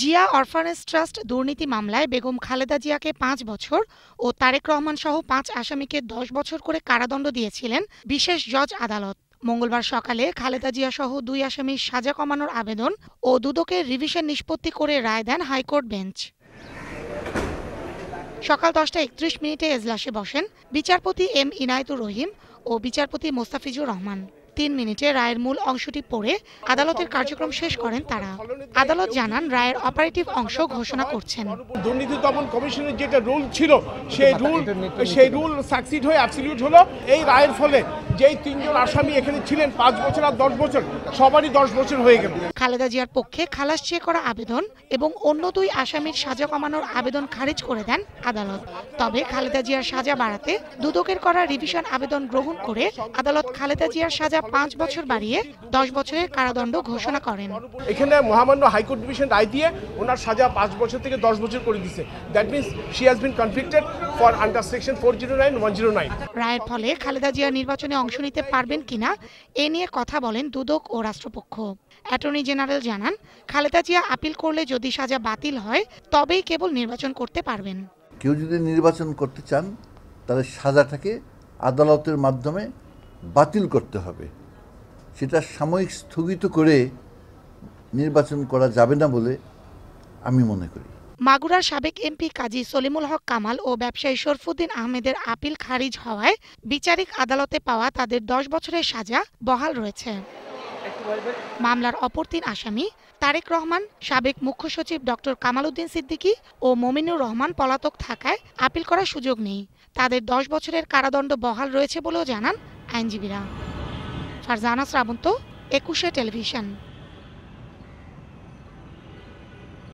Zia orphanage trust দুর্নীতি মামলায় বেগম খালেদা জিয়াকে পাঁচ বছর ও তারেক রহমান সহ পাঁচ আসামিকে দশ বছর করে কারাদণ্ড দিয়েছিলেন বিশেষ জজ আদালত মঙ্গলবার সকালে খালেদা জিয়া সহ দুই আসামির সাজা কমানোর আবেদন ও দুদকের রিভিশন নিষ্পত্তি করে রায় দেন হাইকোর্ট বেঞ্চ সকাল দশটা একত্রিশ মিনিটে এজলাসে বসেন বিচারপতি এম ইনায়তুর রহিম ও বিচারপতি মোস্তাফিজুর রহমান তিন মিনিটে রায়ের মূল অংশটি পড়ে আদালতের কার্যক্রম শেষ করেন তারা আদালত জানান রায়ের অপারেটিভ অংশ ঘোষণা করছেন দুর্নীতি দমন কমিশনের যেটা রুল ছিল সেই আচ্ছা, রুল সেই রুল সাকসিড হয়ে অ্যাবসলিউট হলো এই রায়ের ফলে যেই তিনজন আসামি এখানে ছিলেন পাঁচ বছর আর দশ বছর সবারই দশ বছর হয়ে গেল খালেদা জিয়ার পক্ষে খালাস চেয়ে করা আবেদন এবং অন্য দুই আসামির সাজা কমানোর আবেদন খারিজ করে দেন আদালত তবে খালেদা জিয়ার সাজা বাড়াতে দুদকের করা রিভিশন আবেদন গ্রহণ করে আদালত খালেদা জিয়ার সাজা পাঁচ বছর বাড়িয়ে দশ বছরের কারাদণ্ড ঘোষণা করেন এখানে মহামান্য হাইকোর্ট ডিভিশন রায় দিয়ে ওনার সাজা পাঁচ বছর থেকে দশ বছর করে দিছে that means she has been conflicted for under section four zero nine one zero nine রায়ের ফলে খালেদা জিয়া নির্বাচনে অংশ নিতে পারবেন কিনা এ নিয়ে কথা বলেন দুদক ও রাষ্ট্রপক্ষ অ্যাটর্নি জেনারেল জানান খালেদা জিয়া আপিল করলে যদি সাজা বাতিল হয় তবেই কেবল নির্বাচন করতে পারবেন কেউ যদি নির্বাচন করতে চান তাহলে সাজাটাকে আদালতের মাধ্যমে বাতিল করতে হবে সেটা সাময়িক স্থগিত করে নির্বাচন করা যাবে না বলে আমি মনে করি মাগুরার সাবেক এমপি কাজী সলিমুল হক কামাল ও ব্যবসায়ী শরফুদ্দিন আহমেদের আপিল খারিজ হওয়ায় বিচারিক আদালতে পাওয়া তাদের দশ বছরের সাজা বহাল রয়েছে মামলার অপর তিন আসামি তারেক রহমান সাবেক মুখ্য সচিব ডক্টর উদ্দিন সিদ্দিকী ও মমিনুর রহমান পলাতক থাকায় আপিল করার সুযোগ নেই তাদের দশ বছরের কারাদণ্ড বহাল রয়েছে বলেও জানান আইনজীবীরা ফারজানা শ্রাবন্ত একুশে টেলিভিশন